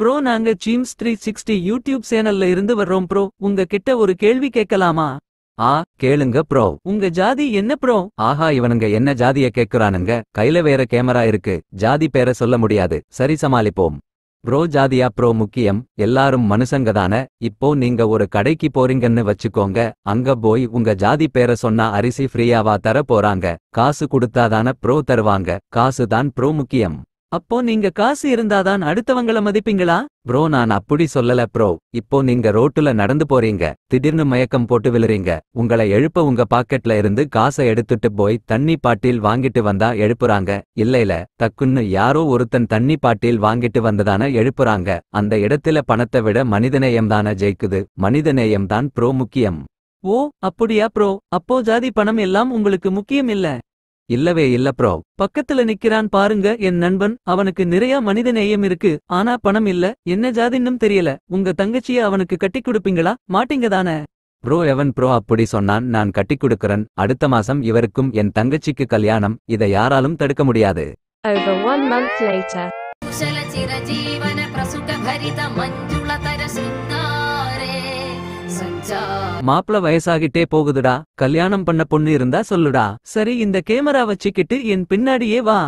bro நாங்க ஜீம்ஸ் three sixty YouTube சேனல்ல இருந்து வர்றோம் ப்ரோ உங்க கிட்ட ஒரு கேள்வி கேட்கலாமா ஆ கேளுங்க ப்ரோ உங்க ஜாதி என்ன ப்ரோ ஆஹா இவனுங்க என்ன ஜாதிய கேக்குறானுங்க கையில வேற கேமரா இருக்கு ஜாதி பேர சொல்ல முடியாது சரி சமாளிப்போம் ப்ரோ ஜாதியா ப்ரோ முக்கியம் எல்லாரும் மனுஷங்க தானே இப்போ நீங்க ஒரு கடைக்கு போறீங்கன்னு வச்சுக்கோங்க அங்க போய் உங்க ஜாதி பேர சொன்னா அரிசி ஃப்ரீயாவா தர போறாங்க காசு கொடுத்தாதான ப்ரோ தருவாங்க காசு தான் ப்ரோ முக்கியம் அப்போ நீங்க காசு இருந்தாதான் அடுத்தவங்கள மதிப்பீங்களா ப்ரோ நான் அப்படி சொல்லல ப்ரோ இப்போ நீங்க ரோட்டுல நடந்து போறீங்க திடீர்னு மயக்கம் போட்டு விழுறீங்க உங்களை எழுப்ப உங்க பாக்கெட்ல இருந்து காசை எடுத்துட்டு போய் தண்ணி பாட்டில் வாங்கிட்டு வந்தா எழுப்புறாங்க இல்ல தக்குன்னு யாரோ ஒருத்தன் தண்ணி பாட்டில் வாங்கிட்டு வந்ததான எழுப்புறாங்க அந்த இடத்துல பணத்தை விட மனிதநேயம் தான ஜெயிக்குது மனிதநேயம் தான் ப்ரோ முக்கியம் ஓ அப்படியா ப்ரோ அப்போ ஜாதி பணம் எல்லாம் உங்களுக்கு முக்கியம் இல்ல இல்லவே இல்ல ப்ரோ பக்கத்துல நிக்கிறான் பாருங்க என் நண்பன் அவனுக்கு நிறைய மனித நேயம் இருக்கு ஆனா பணம் இல்ல என்ன ஜாதின்னும் தெரியல உங்க தங்கச்சிய அவனுக்கு கட்டி கொடுப்பீங்களா மாட்டீங்க தானே ப்ரோ எவன் ப்ரோ அப்படி சொன்னான் நான் கட்டி கொடுக்கிறேன் அடுத்த மாசம் இவருக்கும் என் தங்கச்சிக்கு கல்யாணம் இதை யாராலும் தடுக்க முடியாது மாப்பிள வயசாகிட்டே போகுதுடா கல்யாணம் பண்ண பொண்ணு இருந்தா சொல்லுடா சரி இந்த கேமரா வச்சுக்கிட்டு என் பின்னாடியே வா